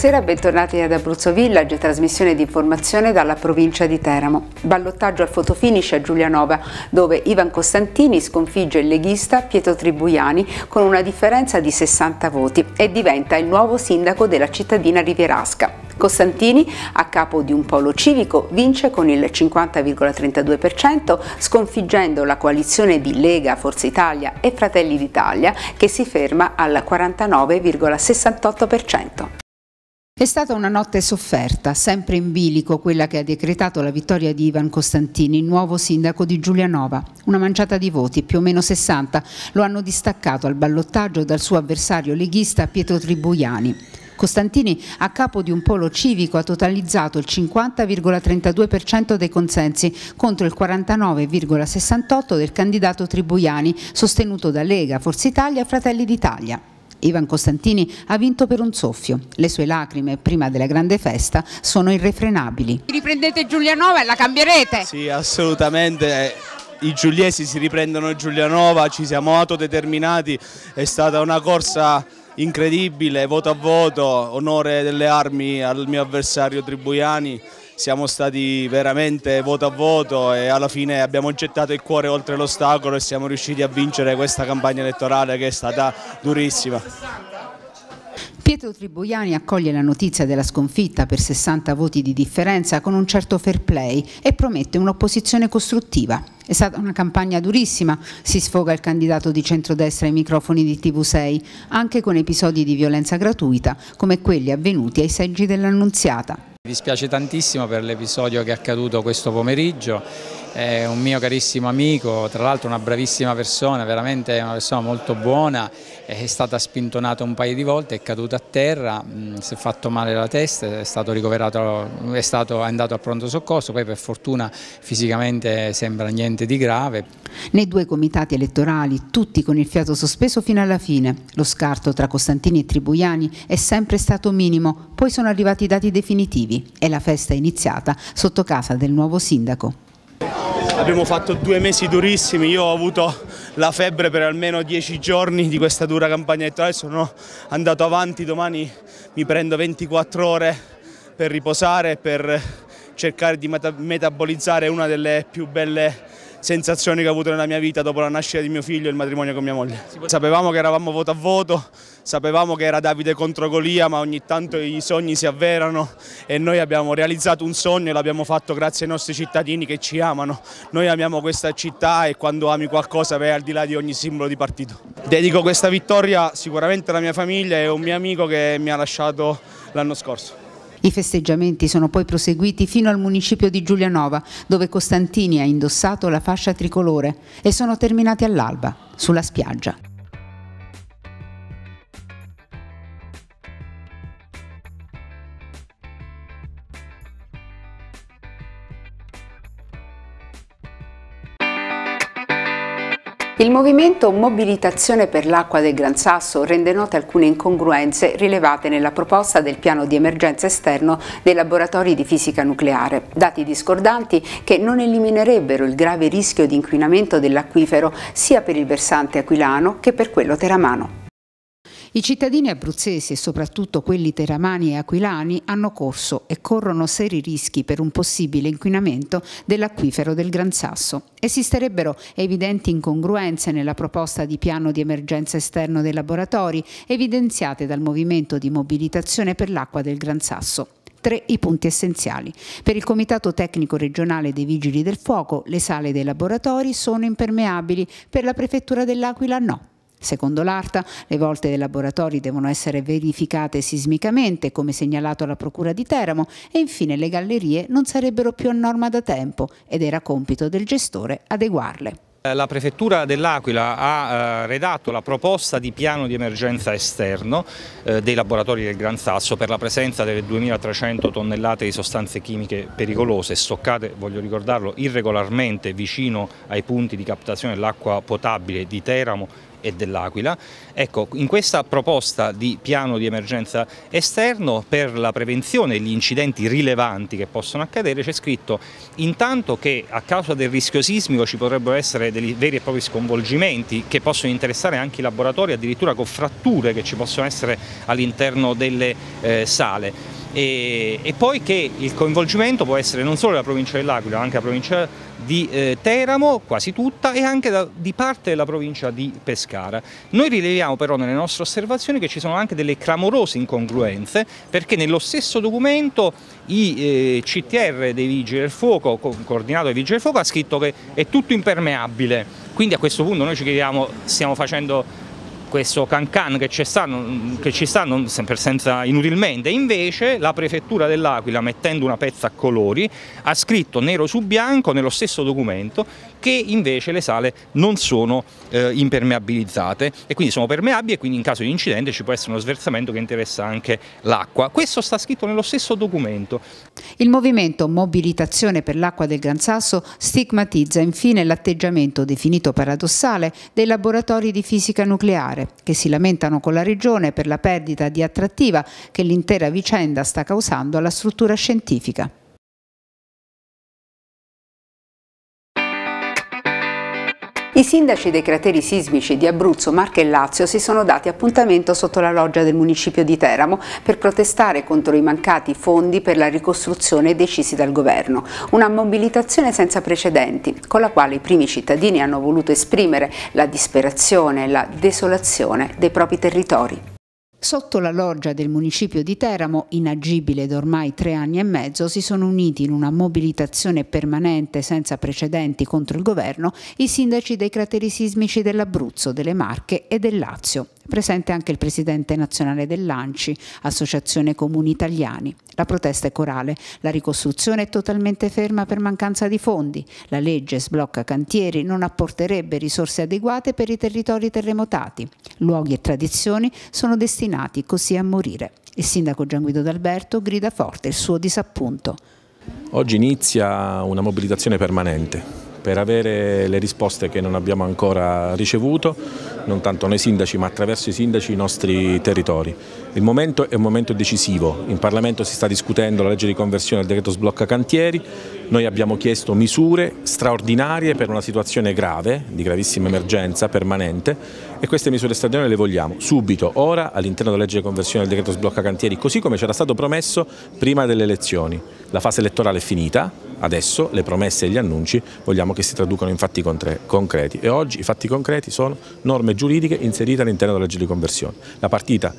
Buonasera e bentornati ad Abruzzo Village, trasmissione di informazione dalla provincia di Teramo. Ballottaggio al fotofinish a Giulianova, dove Ivan Costantini sconfigge il leghista Pietro Tribuiani con una differenza di 60 voti e diventa il nuovo sindaco della cittadina rivierasca. Costantini, a capo di un polo civico, vince con il 50,32%, sconfiggendo la coalizione di Lega, Forza Italia e Fratelli d'Italia, che si ferma al 49,68%. È stata una notte sofferta, sempre in bilico, quella che ha decretato la vittoria di Ivan Costantini, nuovo sindaco di Giulianova. Una manciata di voti, più o meno 60, lo hanno distaccato al ballottaggio dal suo avversario leghista Pietro Tribuiani. Costantini, a capo di un polo civico, ha totalizzato il 50,32% dei consensi contro il 49,68% del candidato Tribuiani, sostenuto da Lega, Forza Italia e Fratelli d'Italia. Ivan Costantini ha vinto per un soffio. Le sue lacrime prima della grande festa sono irrefrenabili. Riprendete Giulianova e la cambierete? Sì, assolutamente. I giuliesi si riprendono Giulianova, ci siamo autodeterminati, è stata una corsa incredibile, voto a voto, onore delle armi al mio avversario Tribuiani siamo stati veramente voto a voto e alla fine abbiamo gettato il cuore oltre l'ostacolo e siamo riusciti a vincere questa campagna elettorale che è stata durissima. Pietro Tribuiani accoglie la notizia della sconfitta per 60 voti di differenza con un certo fair play e promette un'opposizione costruttiva. È stata una campagna durissima, si sfoga il candidato di centrodestra ai microfoni di TV6, anche con episodi di violenza gratuita come quelli avvenuti ai seggi dell'Annunziata. Mi dispiace tantissimo per l'episodio che è accaduto questo pomeriggio è un mio carissimo amico, tra l'altro una bravissima persona, veramente una persona molto buona, è stata spintonata un paio di volte, è caduta a terra, mm, si è fatto male la testa, è stato ricoverato, è, stato, è andato a pronto soccorso, poi per fortuna fisicamente sembra niente di grave. Nei due comitati elettorali, tutti con il fiato sospeso fino alla fine, lo scarto tra Costantini e Tribuiani è sempre stato minimo, poi sono arrivati i dati definitivi e la festa è iniziata sotto casa del nuovo sindaco. Abbiamo fatto due mesi durissimi, io ho avuto la febbre per almeno dieci giorni di questa dura campagna elettorale, sono andato avanti, domani mi prendo 24 ore per riposare, per cercare di metabolizzare una delle più belle sensazioni che ho avuto nella mia vita dopo la nascita di mio figlio e il matrimonio con mia moglie. Sapevamo che eravamo voto a voto, sapevamo che era Davide contro Golia, ma ogni tanto i sogni si avverano e noi abbiamo realizzato un sogno e l'abbiamo fatto grazie ai nostri cittadini che ci amano. Noi amiamo questa città e quando ami qualcosa vai al di là di ogni simbolo di partito. Dedico questa vittoria sicuramente alla mia famiglia e a un mio amico che mi ha lasciato l'anno scorso. I festeggiamenti sono poi proseguiti fino al municipio di Giulianova, dove Costantini ha indossato la fascia tricolore e sono terminati all'alba, sulla spiaggia. Il movimento Mobilitazione per l'acqua del Gran Sasso rende note alcune incongruenze rilevate nella proposta del piano di emergenza esterno dei laboratori di fisica nucleare, dati discordanti che non eliminerebbero il grave rischio di inquinamento dell'acquifero sia per il versante aquilano che per quello teramano. I cittadini abruzzesi e soprattutto quelli teramani e aquilani hanno corso e corrono seri rischi per un possibile inquinamento dell'acquifero del Gran Sasso. Esisterebbero evidenti incongruenze nella proposta di piano di emergenza esterno dei laboratori evidenziate dal movimento di mobilitazione per l'acqua del Gran Sasso tre i punti essenziali. Per il Comitato Tecnico Regionale dei Vigili del Fuoco le sale dei laboratori sono impermeabili, per la Prefettura dell'Aquila no. Secondo l'ARTA, le volte dei laboratori devono essere verificate sismicamente, come segnalato alla Procura di Teramo, e infine le gallerie non sarebbero più a norma da tempo ed era compito del gestore adeguarle. Eh, la prefettura dell'Aquila ha eh, redatto la proposta di piano di emergenza esterno eh, dei laboratori del Gran Sasso per la presenza delle 2300 tonnellate di sostanze chimiche pericolose stoccate, voglio ricordarlo, irregolarmente vicino ai punti di captazione dell'acqua potabile di Teramo e dell'Aquila. Ecco, in questa proposta di piano di emergenza esterno per la prevenzione degli incidenti rilevanti che possono accadere c'è scritto intanto che a causa del rischio sismico ci potrebbero essere dei veri e propri sconvolgimenti che possono interessare anche i laboratori, addirittura con fratture che ci possono essere all'interno delle eh, sale e, e, poi che il coinvolgimento può essere non solo della provincia dell'Aquila, ma anche la provincia di eh, Teramo, quasi tutta, e anche da, di parte della provincia di Pescara. Noi rileviamo però nelle nostre osservazioni che ci sono anche delle clamorose incongruenze, perché nello stesso documento i eh, CTR dei Vigili del Fuoco, co coordinato dai Vigili del Fuoco, ha scritto che è tutto impermeabile. Quindi a questo punto noi ci chiediamo, stiamo facendo questo cancan che, ci stanno, che ci stanno sempre senza, inutilmente, invece la prefettura dell'Aquila mettendo una pezza a colori ha scritto nero su bianco nello stesso documento che invece le sale non sono eh, impermeabilizzate e quindi sono permeabili e quindi in caso di incidente ci può essere uno sversamento che interessa anche l'acqua. Questo sta scritto nello stesso documento. Il movimento Mobilitazione per l'acqua del Gran Sasso stigmatizza infine l'atteggiamento definito paradossale dei laboratori di fisica nucleare che si lamentano con la Regione per la perdita di attrattiva che l'intera vicenda sta causando alla struttura scientifica. I sindaci dei crateri sismici di Abruzzo, Marche e Lazio si sono dati appuntamento sotto la loggia del municipio di Teramo per protestare contro i mancati fondi per la ricostruzione decisi dal governo. Una mobilitazione senza precedenti, con la quale i primi cittadini hanno voluto esprimere la disperazione e la desolazione dei propri territori. Sotto la loggia del municipio di Teramo, inagibile da ormai tre anni e mezzo, si sono uniti in una mobilitazione permanente senza precedenti contro il governo i sindaci dei crateri sismici dell'Abruzzo, delle Marche e del Lazio. Presente anche il presidente nazionale dell'ANCI, Associazione Comuni Italiani. La protesta è corale, la ricostruzione è totalmente ferma per mancanza di fondi, la legge sblocca cantieri, non apporterebbe risorse adeguate per i territori terremotati. Luoghi e tradizioni sono destinati destinati così a morire. Il sindaco Gian Guido D'Alberto grida forte il suo disappunto. Oggi inizia una mobilitazione permanente per avere le risposte che non abbiamo ancora ricevuto, non tanto noi sindaci ma attraverso i sindaci i nostri territori. Il momento è un momento decisivo, in Parlamento si sta discutendo la legge di conversione del decreto sblocca cantieri, noi abbiamo chiesto misure straordinarie per una situazione grave, di gravissima emergenza permanente e queste misure straordinarie le vogliamo subito, ora all'interno della legge di conversione del decreto sblocca cantieri, così come c'era stato promesso prima delle elezioni. La fase elettorale è finita, Adesso le promesse e gli annunci vogliamo che si traducano in fatti concreti e oggi i fatti concreti sono norme giuridiche inserite all'interno della legge di conversione. La partita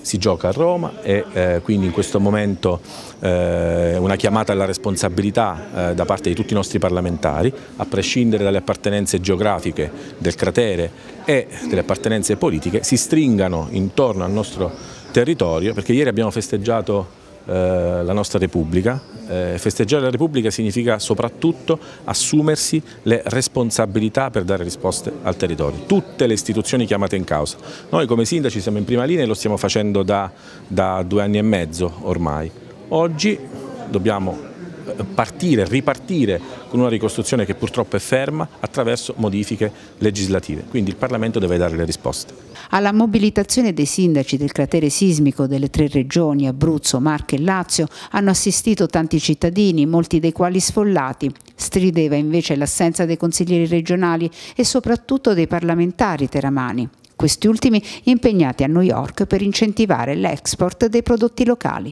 si gioca a Roma e eh, quindi in questo momento eh, una chiamata alla responsabilità eh, da parte di tutti i nostri parlamentari, a prescindere dalle appartenenze geografiche del cratere e delle appartenenze politiche, si stringano intorno al nostro territorio perché ieri abbiamo festeggiato eh, la nostra Repubblica. Eh, festeggiare la Repubblica significa soprattutto assumersi le responsabilità per dare risposte al territorio, tutte le istituzioni chiamate in causa. Noi come sindaci siamo in prima linea e lo stiamo facendo da, da due anni e mezzo ormai. Oggi dobbiamo partire, ripartire con una ricostruzione che purtroppo è ferma attraverso modifiche legislative. Quindi il Parlamento deve dare le risposte. Alla mobilitazione dei sindaci del cratere sismico delle tre regioni Abruzzo, Marche e Lazio hanno assistito tanti cittadini, molti dei quali sfollati. Strideva invece l'assenza dei consiglieri regionali e soprattutto dei parlamentari teramani, questi ultimi impegnati a New York per incentivare l'export dei prodotti locali.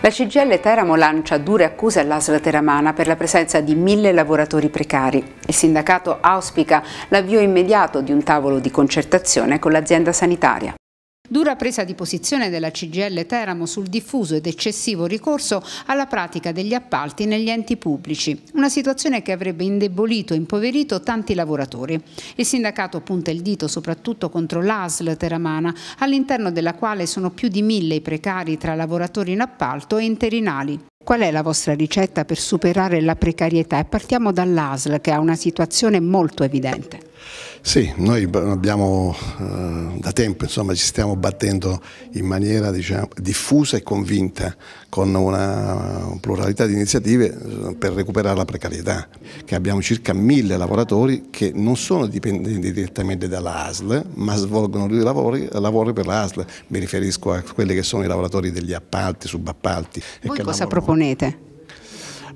La CGL Teramo lancia dure accuse all'ASL Teramana per la presenza di mille lavoratori precari. Il sindacato auspica l'avvio immediato di un tavolo di concertazione con l'azienda sanitaria. Dura presa di posizione della CGL Teramo sul diffuso ed eccessivo ricorso alla pratica degli appalti negli enti pubblici, una situazione che avrebbe indebolito e impoverito tanti lavoratori. Il sindacato punta il dito soprattutto contro l'ASL teramana, all'interno della quale sono più di mille i precari tra lavoratori in appalto e interinali. Qual è la vostra ricetta per superare la precarietà? E partiamo dall'ASL che ha una situazione molto evidente. Sì, noi abbiamo eh, da tempo, insomma, ci stiamo battendo in maniera diciamo, diffusa e convinta con una pluralità di iniziative eh, per recuperare la precarietà, che abbiamo circa mille lavoratori che non sono dipendenti direttamente dalla ASL, ma svolgono lavori, lavori per l'ASL. Mi riferisco a quelli che sono i lavoratori degli appalti, subappalti. Voi cosa lavorano. proponete?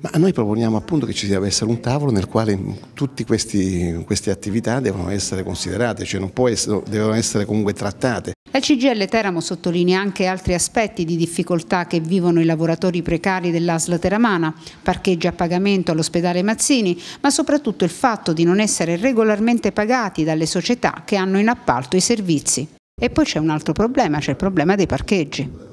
Ma noi proponiamo appunto che ci deve essere un tavolo nel quale tutte queste attività devono essere considerate, cioè essere, devono essere comunque trattate. La CGL Teramo sottolinea anche altri aspetti di difficoltà che vivono i lavoratori precari dell'ASL Teramana, parcheggi a pagamento all'ospedale Mazzini, ma soprattutto il fatto di non essere regolarmente pagati dalle società che hanno in appalto i servizi. E poi c'è un altro problema, c'è il problema dei parcheggi.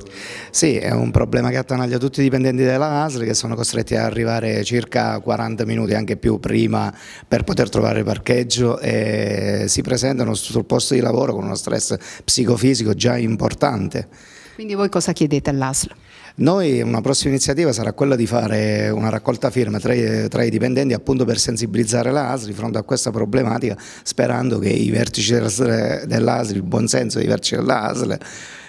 Sì, è un problema che attanaglia tutti i dipendenti della ASL che sono costretti a arrivare circa 40 minuti, anche più prima, per poter trovare parcheggio e si presentano sul posto di lavoro con uno stress psicofisico già importante. Quindi voi cosa chiedete all'ASL? Noi una prossima iniziativa sarà quella di fare una raccolta firme tra i, tra i dipendenti appunto per sensibilizzare l'ASL di fronte a questa problematica sperando che i vertici dell'ASL, il buonsenso dei vertici dell'ASL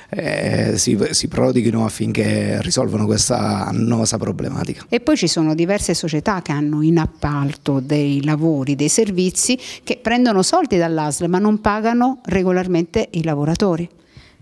eh, si, si, prodighino affinché risolvano questa annosa problematica. E poi ci sono diverse società che hanno in appalto dei lavori, dei servizi che prendono soldi dall'ASL ma non pagano regolarmente i lavoratori.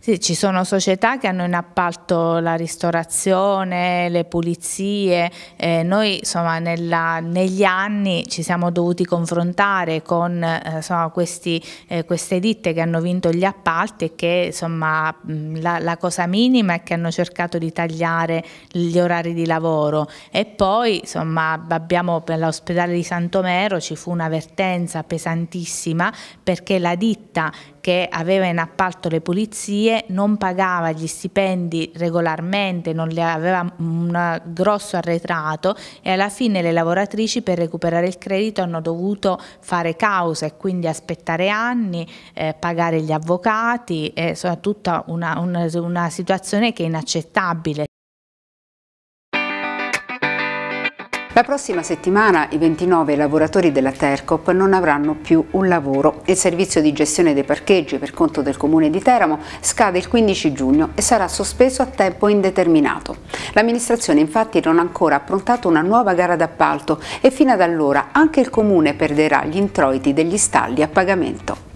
Sì, ci sono società che hanno in appalto la ristorazione, le pulizie, eh, noi insomma, nella, negli anni ci siamo dovuti confrontare con eh, insomma, questi, eh, queste ditte che hanno vinto gli appalti e che insomma, mm, la, la, cosa minima è che hanno cercato di tagliare gli orari di lavoro e poi insomma, abbiamo, per l'ospedale di Santomero ci fu un'avvertenza pesantissima perché la ditta che aveva in appalto le pulizie, non pagava gli stipendi regolarmente, non le aveva un grosso arretrato e alla fine le lavoratrici per recuperare il credito hanno dovuto fare causa e quindi aspettare anni, eh, pagare gli avvocati, è tutta una, una, una situazione che è inaccettabile. La prossima settimana i 29 lavoratori della Tercop non avranno più un lavoro. Il servizio di gestione dei parcheggi per conto del comune di Teramo scade il 15 giugno e sarà sospeso a tempo indeterminato. L'amministrazione infatti non ha ancora approntato una nuova gara d'appalto e fino ad allora anche il comune perderà gli introiti degli stalli a pagamento.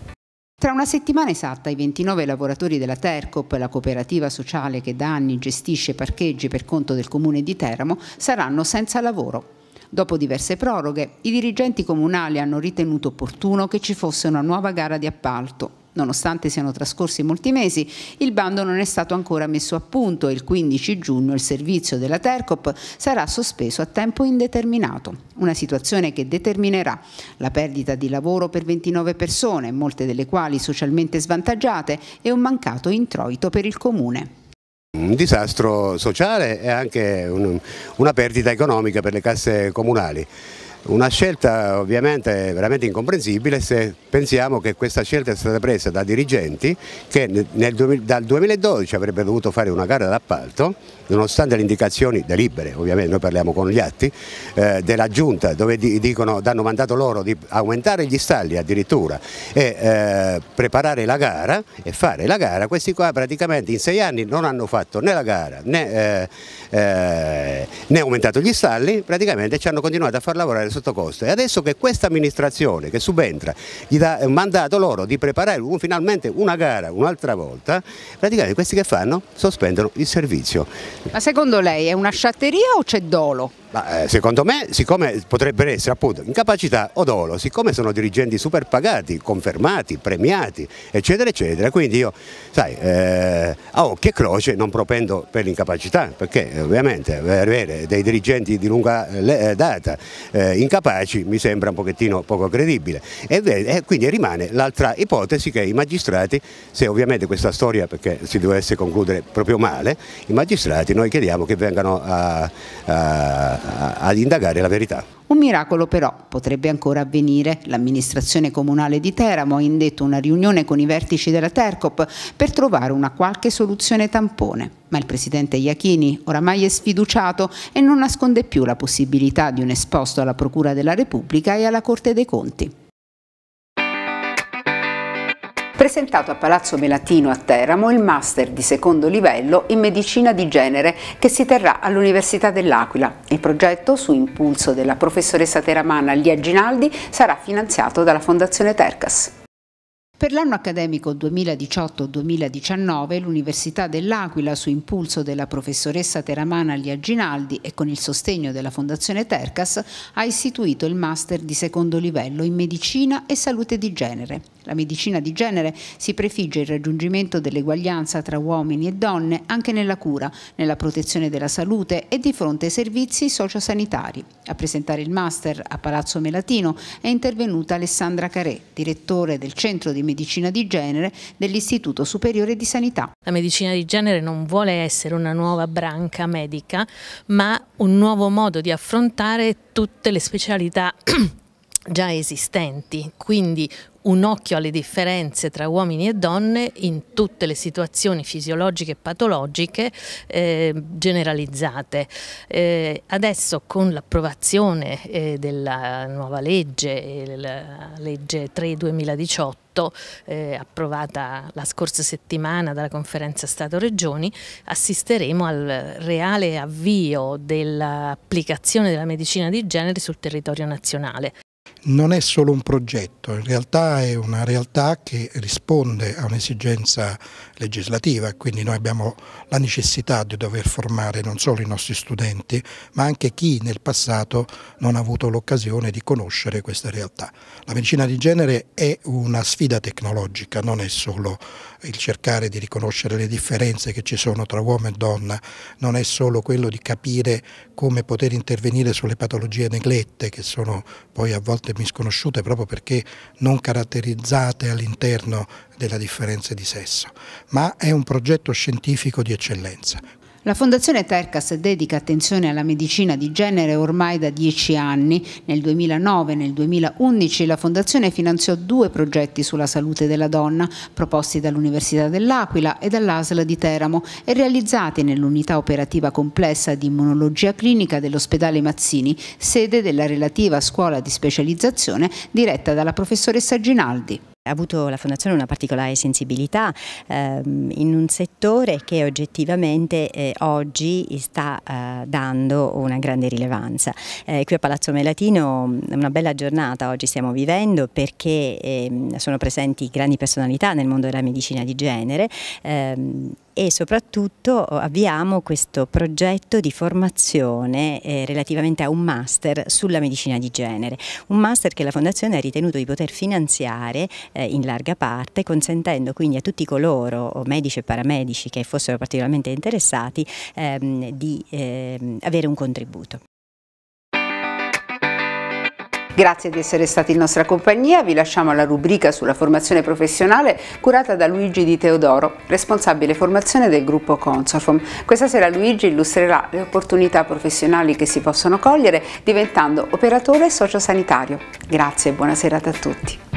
Tra una settimana esatta i 29 lavoratori della Tercop, la cooperativa sociale che da anni gestisce parcheggi per conto del comune di Teramo, saranno senza lavoro. Dopo diverse proroghe, i dirigenti comunali hanno ritenuto opportuno che ci fosse una nuova gara di appalto. Nonostante siano trascorsi molti mesi, il bando non è stato ancora messo a punto e il 15 giugno il servizio della Tercop sarà sospeso a tempo indeterminato. Una situazione che determinerà la perdita di lavoro per 29 persone, molte delle quali socialmente svantaggiate, e un mancato introito per il Comune. Un disastro sociale e anche un, una perdita economica per le casse comunali. Una scelta ovviamente veramente incomprensibile se pensiamo che questa scelta è stata presa da dirigenti che nel, dal 2012 avrebbero dovuto fare una gara d'appalto, nonostante le indicazioni delibere, ovviamente noi parliamo con gli atti, eh, della giunta dove dicono, danno mandato loro di aumentare gli stalli addirittura e eh, preparare la gara e fare la gara, questi qua praticamente in sei anni non hanno fatto né la gara né, eh, eh né aumentato gli stalli, praticamente ci hanno continuato a far lavorare sotto costo e adesso che questa amministrazione che subentra gli dà un mandato loro di preparare un, finalmente una gara un'altra volta, praticamente questi che fanno? Sospendono il servizio. Ma secondo lei è una sciatteria o c'è dolo? Ma, eh, secondo me, siccome potrebbero essere appunto incapacità o dolo, siccome sono dirigenti super pagati, confermati, premiati, eccetera, eccetera, quindi io, sai, eh, a occhio e croce non propendo per l'incapacità, perché ovviamente avere dei dirigenti di lunga eh, eh, data, eh, incapaci mi sembra un pochettino poco credibile e, quindi rimane l'altra ipotesi che i magistrati, se ovviamente questa storia perché si dovesse concludere proprio male, i magistrati noi chiediamo che vengano a, a, a, ad indagare la verità. Un miracolo però potrebbe ancora avvenire. L'amministrazione comunale di Teramo ha indetto una riunione con i vertici della Tercop per trovare una qualche soluzione tampone. Ma il presidente Iachini oramai è sfiduciato e non nasconde più la possibilità di un esposto alla Procura della Repubblica e alla Corte dei Conti presentato a Palazzo Melatino a Teramo il master di secondo livello in medicina di genere che si terrà all'Università dell'Aquila. Il progetto, su impulso della professoressa teramana Lia Ginaldi, sarà finanziato dalla Fondazione Tercas. Per l'anno accademico 2018-2019 l'Università dell'Aquila, su impulso della professoressa Teramana Liaginaldi e con il sostegno della Fondazione Tercas, ha istituito il master di secondo livello in medicina e salute di genere. La medicina di genere si prefigge il raggiungimento dell'eguaglianza tra uomini e donne anche nella cura, nella protezione della salute e di fronte ai servizi sociosanitari. A presentare il master a Palazzo Melatino è intervenuta Alessandra Carè, direttore del Centro di Medicina medicina di genere dell'Istituto Superiore di Sanità. La medicina di genere non vuole essere una nuova branca medica, ma un nuovo modo di affrontare tutte le specialità già esistenti, quindi un occhio alle differenze tra uomini e donne in tutte le situazioni fisiologiche e patologiche eh, generalizzate. Eh, adesso con l'approvazione eh, della nuova legge, la legge 3-2018, 8 eh, approvata la scorsa settimana dalla conferenza Stato-Regioni, assisteremo al reale avvio dell'applicazione della medicina di genere sul territorio nazionale non è solo un progetto, in realtà è una realtà che risponde a un'esigenza legislativa, quindi noi abbiamo la necessità di dover formare non solo i nostri studenti, ma anche chi nel passato non ha avuto l'occasione di conoscere questa realtà. La medicina di genere è una sfida tecnologica, non è solo il cercare di riconoscere le differenze che ci sono tra uomo e donna non è solo quello di capire come poter intervenire sulle patologie neglette che sono poi a volte misconosciute proprio perché non caratterizzate all'interno della differenza di sesso, ma è un progetto scientifico di eccellenza. La Fondazione Tercas dedica attenzione alla medicina di genere ormai da dieci anni. Nel 2009 e nel 2011 la Fondazione finanziò due progetti sulla salute della donna, proposti dall'Università dell'Aquila e dall'ASL di Teramo e realizzati nell'unità operativa complessa di immunologia clinica dell'ospedale Mazzini, sede della relativa scuola di specializzazione diretta dalla professoressa Ginaldi. Ha avuto la Fondazione una particolare sensibilità ehm, in un settore che oggettivamente eh, oggi sta eh, dando una grande rilevanza. Eh, qui a Palazzo Melatino è mm, una bella giornata oggi stiamo vivendo perché ehm, sono presenti grandi personalità nel mondo della medicina di genere. Ehm, e soprattutto oh, avviamo questo progetto di formazione eh, relativamente a un master sulla medicina di genere, un master che la Fondazione ha ritenuto di poter finanziare eh, in larga parte, consentendo quindi a tutti coloro, medici e paramedici che fossero particolarmente interessati, ehm, di ehm, avere un contributo. Grazie di essere stati in nostra compagnia, vi lasciamo alla rubrica sulla formazione professionale curata da Luigi Di Teodoro, responsabile formazione del gruppo Consorfom. Questa sera Luigi illustrerà le opportunità professionali che si possono cogliere diventando operatore sociosanitario. Grazie e buona serata a tutti.